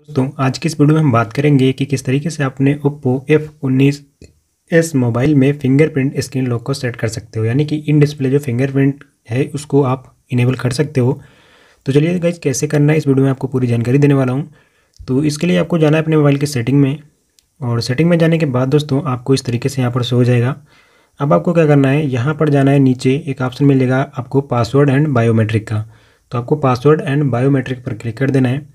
दोस्तों आज की इस वीडियो में हम बात करेंगे कि किस तरीके से आपने ओप्पो एफ उन्नीस एस मोबाइल में फिंगरप्रिंट स्क्रीन लॉक को सेट कर सकते हो यानी कि इन डिस्प्ले जो फिंगरप्रिंट है उसको आप इनेबल कर सकते हो तो चलिए गाइज कैसे करना है इस वीडियो में आपको पूरी जानकारी देने वाला हूँ तो इसके लिए आपको जाना है अपने मोबाइल की सेटिंग में और सेटिंग में जाने के बाद दोस्तों आपको इस तरीके से यहाँ पर शो हो जाएगा अब आपको क्या करना है यहाँ पर जाना है नीचे एक ऑप्शन मिलेगा आपको पासवर्ड एंड बायोमेट्रिक का तो आपको पासवर्ड एंड बायोमेट्रिक पर क्लिक कर देना है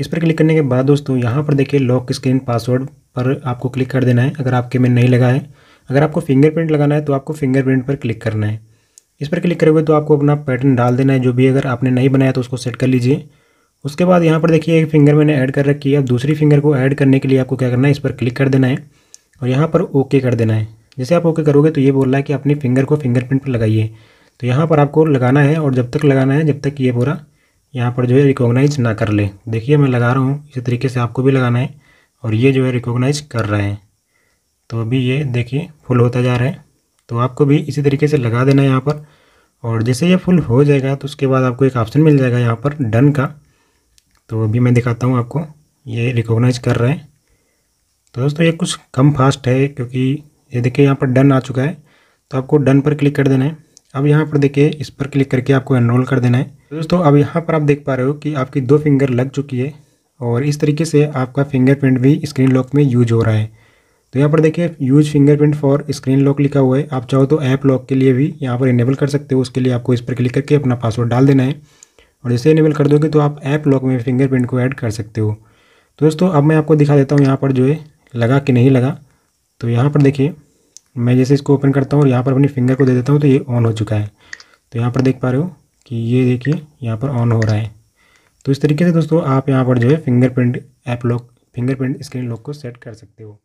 इस पर क्लिक करने के बाद दोस्तों यहाँ पर देखिए लॉक स्क्रीन पासवर्ड पर आपको क्लिक कर देना है अगर आपके में नहीं लगा है अगर आपको फिंगरप्रिंट लगाना है तो आपको फिंगरप्रिंट पर क्लिक करना है इस पर क्लिक करोगे तो आपको अपना पैटर्न डाल देना है जो भी अगर आपने नहीं बनाया तो उसको सेट कर लीजिए उसके बाद यहाँ पर देखिए एक फिंगर मैंने ऐड कर रखी है अब दूसरी फिंगर को ऐड करने के लिए आपको क्या करना है इस पर क्लिक कर देना है और यहाँ पर ओके कर देना है जैसे आप ओके करोगे तो ये बोल रहा है कि अपनी फिंगर को फिंगरप्रिंट पर लगाइए तो यहाँ पर आपको लगाना है और जब तक लगाना है जब तक ये पूरा यहाँ पर जो है रिकॉग्नाइज ना कर ले देखिए मैं लगा रहा हूँ इसी तरीके से आपको भी लगाना है और ये जो है रिकॉग्नाइज कर रहा है तो अभी ये देखिए फुल होता जा रहा है तो आपको भी इसी तरीके से लगा देना है यहाँ पर और जैसे ये फुल हो जाएगा तो उसके बाद आपको एक ऑप्शन मिल जाएगा यहाँ पर डन का तो अभी मैं दिखाता हूँ आपको ये रिकॉग्नाइज कर रहा है तो दोस्तों ये कुछ कम फास्ट है क्योंकि ये देखिए यहाँ पर डन आ चुका है तो आपको डन पर क्लिक कर देना है अब यहाँ पर देखिए इस पर क्लिक करके आपको एनरोल कर देना है तो दोस्तों अब यहाँ पर आप देख पा रहे हो कि आपकी दो फिंगर लग चुकी है और इस तरीके से आपका फिंगरप्रिंट भी स्क्रीन लॉक में यूज हो रहा है तो यहाँ पर देखिए use fingerprint for screen lock लिखा हुआ है आप चाहो तो ऐप लॉक के लिए भी यहाँ पर इनेबल कर सकते हो उसके लिए आपको इस पर क्लिक करके अपना पासवर्ड डाल देना है और इसे इनेबल कर दोगे तो आप ऐप लॉक में फिंगरप्रिंट को ऐड कर सकते हो तो दोस्तों अब मैं आपको दिखा देता हूँ यहाँ पर जो है लगा कि नहीं लगा तो यहाँ पर देखिए मैं जैसे इसको ओपन करता हूँ और यहाँ पर अपनी फिंगर को दे देता हूँ तो ये ऑन हो चुका है तो यहाँ पर देख पा रहे हो कि ये देखिए यहाँ पर ऑन हो रहा है तो इस तरीके से दोस्तों आप यहाँ पर जो है fingerprint app lock fingerprint screen lock को सेट कर सकते हो